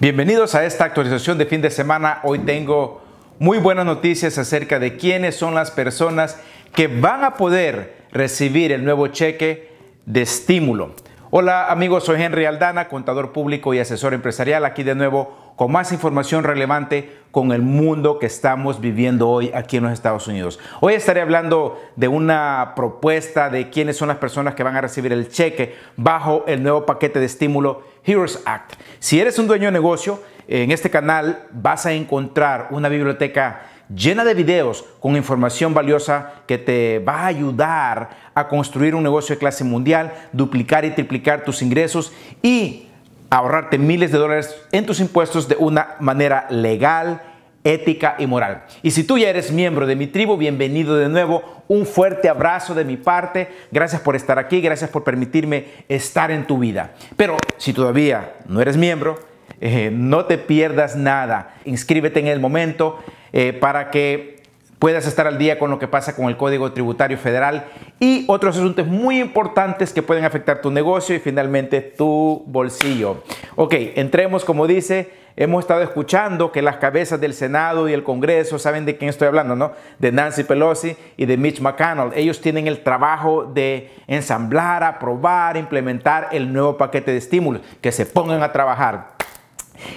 Bienvenidos a esta actualización de fin de semana. Hoy tengo muy buenas noticias acerca de quiénes son las personas que van a poder recibir el nuevo cheque de estímulo. Hola amigos, soy Henry Aldana, contador público y asesor empresarial, aquí de nuevo con más información relevante con el mundo que estamos viviendo hoy aquí en los Estados Unidos. Hoy estaré hablando de una propuesta de quiénes son las personas que van a recibir el cheque bajo el nuevo paquete de estímulo Heroes Act. Si eres un dueño de negocio, en este canal vas a encontrar una biblioteca llena de videos con información valiosa que te va a ayudar a construir un negocio de clase mundial, duplicar y triplicar tus ingresos y ahorrarte miles de dólares en tus impuestos de una manera legal, ética y moral. Y si tú ya eres miembro de mi tribu, bienvenido de nuevo. Un fuerte abrazo de mi parte. Gracias por estar aquí, gracias por permitirme estar en tu vida. Pero si todavía no eres miembro, eh, no te pierdas nada. Inscríbete en el momento. Eh, para que puedas estar al día con lo que pasa con el Código Tributario Federal y otros asuntos muy importantes que pueden afectar tu negocio y finalmente tu bolsillo. Ok, entremos como dice, hemos estado escuchando que las cabezas del Senado y el Congreso, ¿saben de quién estoy hablando, no? De Nancy Pelosi y de Mitch McConnell. Ellos tienen el trabajo de ensamblar, aprobar, implementar el nuevo paquete de estímulos, que se pongan a trabajar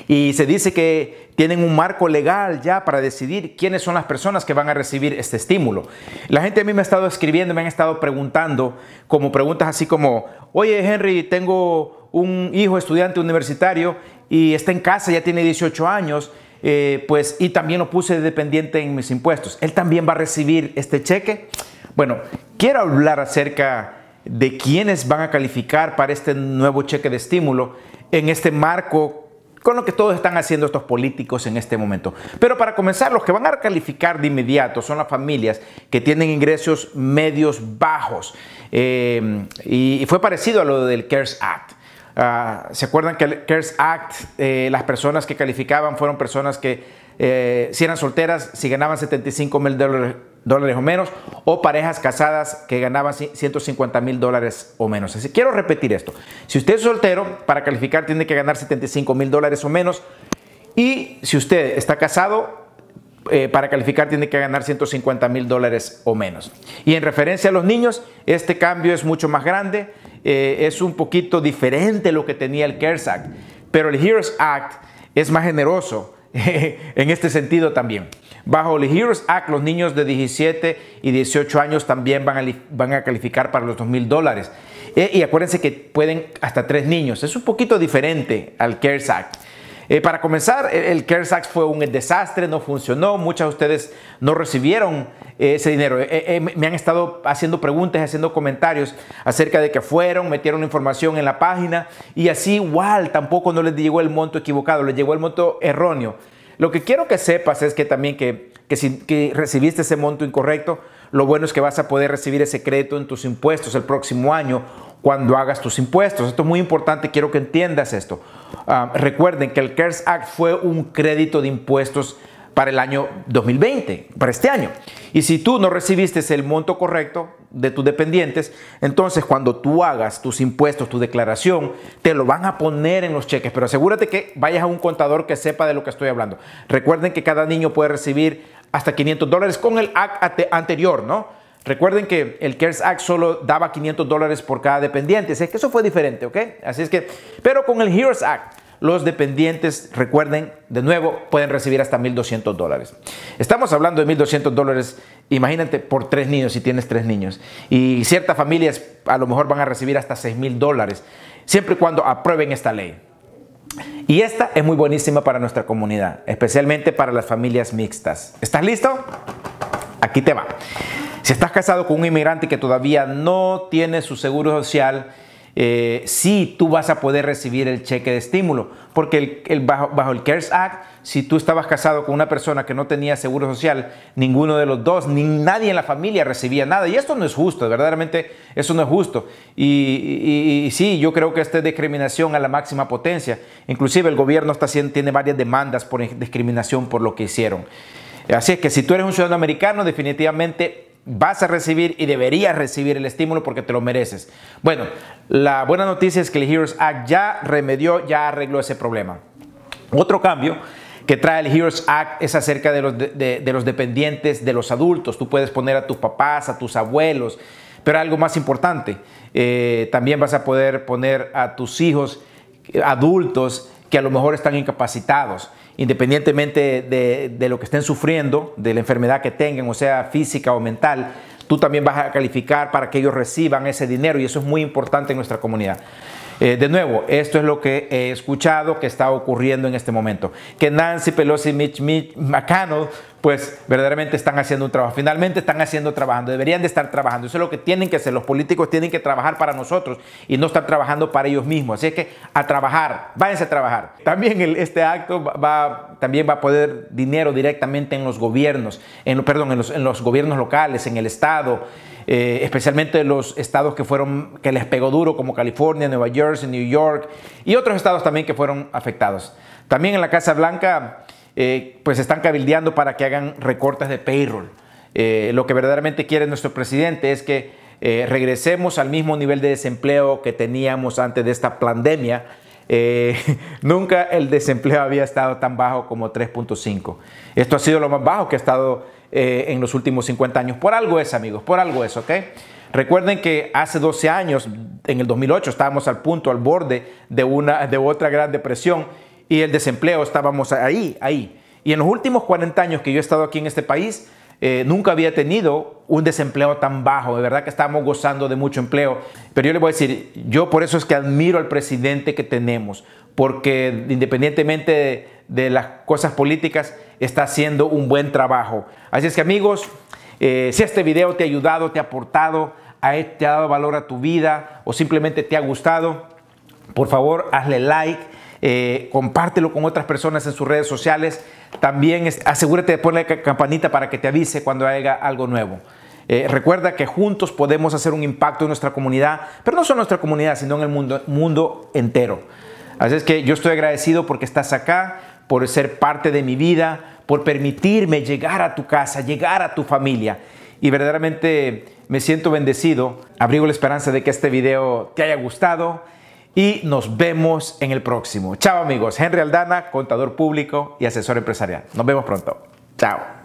y se dice que tienen un marco legal ya para decidir quiénes son las personas que van a recibir este estímulo. La gente a mí me ha estado escribiendo, me han estado preguntando como preguntas así como, oye Henry, tengo un hijo estudiante universitario y está en casa, ya tiene 18 años, eh, pues y también lo puse dependiente en mis impuestos. ¿Él también va a recibir este cheque? Bueno, quiero hablar acerca de quiénes van a calificar para este nuevo cheque de estímulo en este marco con lo que todos están haciendo estos políticos en este momento. Pero para comenzar, los que van a calificar de inmediato son las familias que tienen ingresos medios bajos. Eh, y, fue parecido a lo del CARES Act. Ah, ¿Se acuerdan que el CARES Act, eh, las personas que calificaban fueron personas que eh, si eran solteras, si ganaban 75 mil dólares, dólares o menos, o parejas casadas que ganaban 150 mil dólares o menos. Así quiero repetir esto. Si usted es soltero, para calificar tiene que ganar 75 mil dólares o menos. Y si usted está casado, eh, para calificar tiene que ganar 150 mil dólares o menos. Y en referencia a los niños, este cambio es mucho más grande, eh, es un poquito diferente lo que tenía el CARES Act, pero el HEROES Act es más generoso en este sentido también. Bajo el Heroes Act, los niños de 17 y 18 años también van a, calificar para los 2 mil dólares. Eh, y acuérdense que pueden hasta tres niños. Es un poquito diferente al CARES Act. Eh, para comenzar, el CARES fue un desastre, no funcionó, muchas de ustedes no recibieron eh, ese dinero. Eh, me han estado haciendo preguntas, haciendo comentarios acerca de que fueron, metieron información en la página y así igual tampoco no les llegó el monto equivocado, les llegó el monto erróneo. Lo que quiero que sepas es que también que, si recibiste ese monto incorrecto, lo bueno es que vas a poder recibir ese crédito en tus impuestos el próximo año cuando hagas tus impuestos. Esto es muy importante, quiero que entiendas esto. Ah, recuerden que el CARES Act fue un crédito de impuestos para el año 2020, para este año. Y si tú no recibiste el monto correcto de tus dependientes, entonces cuando tú hagas tus impuestos, tu declaración, te lo van a poner en los cheques. Pero asegúrate que vayas a un contador que sepa de lo que estoy hablando. Recuerden que cada niño puede recibir hasta 500 dólares con el act anterior, ¿no? Recuerden que el CARES Act solo daba 500 dólares por cada dependiente, es que eso fue diferente, ¿ok? Así es que, pero con el HEROES Act, los dependientes, recuerden, de nuevo, pueden recibir hasta 1.200 dólares. Estamos hablando de 1.200 dólares, imagínate, por tres niños, si tienes tres niños. Y ciertas familias a lo mejor van a recibir hasta 6.000 dólares, siempre y cuando aprueben esta ley. Y esta es muy buenísima para nuestra comunidad, especialmente para las familias mixtas. ¿Estás listo? Aquí te va. Si estás casado con un inmigrante que todavía no tiene su seguro social, eh, sí tú vas a poder recibir el cheque de estímulo, porque el, bajo, bajo, el CARES Act, si tú estabas casado con una persona que no tenía seguro social, ninguno de los dos, ni nadie en la familia recibía nada. Y esto no es justo, verdaderamente eso no es justo. Y, sí, yo creo que esta es discriminación a la máxima potencia. Inclusive el gobierno está tiene varias demandas por discriminación por lo que hicieron. Así es que si tú eres un ciudadano americano, definitivamente vas a recibir y deberías recibir el estímulo porque te lo mereces. Bueno, la buena noticia es que el Heroes Act ya remedió, ya arregló ese problema. Otro cambio que trae el Heroes Act es acerca de los, dependientes, de los adultos. Tú puedes poner a tus papás, a tus abuelos, pero algo más importante, eh, también vas a poder poner a tus hijos adultos que a lo mejor están incapacitados independientemente de, lo que estén sufriendo, de la enfermedad que tengan, o sea, física o mental, tú también vas a calificar para que ellos reciban ese dinero y eso es muy importante en nuestra comunidad. Eh, de nuevo, esto es lo que he escuchado que está ocurriendo en este momento. Que Nancy Pelosi Mitch, Mitch McConnell pues verdaderamente están haciendo un trabajo. Finalmente están haciendo trabajando, deberían de estar trabajando. Eso es lo que tienen que hacer. Los políticos tienen que trabajar para nosotros y no estar trabajando para ellos mismos. Así es que a trabajar, váyanse a trabajar. También este acto va, también va a poder dinero directamente en los gobiernos, en, perdón, en los, gobiernos locales, en el Estado. especialmente eh, especialmente los estados que fueron que les pegó duro como California, Nueva Jersey, New York y otros estados también que fueron afectados. También en la Casa Blanca pues pues están cabildeando para que hagan recortes de payroll. Eh, lo que verdaderamente quiere nuestro presidente es que eh, regresemos al mismo nivel de desempleo que teníamos antes de esta pandemia. nunca el desempleo había estado tan bajo como 3.5. Esto ha sido lo más bajo que ha estado en los últimos 50 años. Por algo es, amigos, por algo es, ¿ok? Recuerden que hace 12 años, en el 2008, estábamos al punto, al borde de, una, de otra gran depresión y el desempleo estábamos ahí, ahí. Y en los últimos 40 años que yo he estado aquí en este país, eh, nunca había tenido un desempleo tan bajo. De verdad que estábamos gozando de mucho empleo. Pero yo le voy a decir, yo por eso es que admiro al presidente que tenemos, porque independientemente de, las cosas políticas, está haciendo un buen trabajo. Así es que amigos, eh, si este video te ha ayudado, te ha aportado, te ha dado valor a tu vida o simplemente te ha gustado, por favor hazle like eh, compártelo con otras personas en sus redes sociales. También asegúrate de poner la campanita para que te avise cuando haya algo nuevo. Eh, recuerda que juntos podemos hacer un impacto en nuestra comunidad, pero no solo en nuestra comunidad, sino en el mundo, mundo entero. Así es que yo estoy agradecido porque estás acá, por ser parte de mi vida, por permitirme llegar a tu casa, llegar a tu familia. Y verdaderamente me siento bendecido. Abrigo la esperanza de que este video te haya gustado y nos vemos en el próximo. Chao amigos, Henry Aldana, contador público y asesor empresarial. Nos vemos pronto. Chao.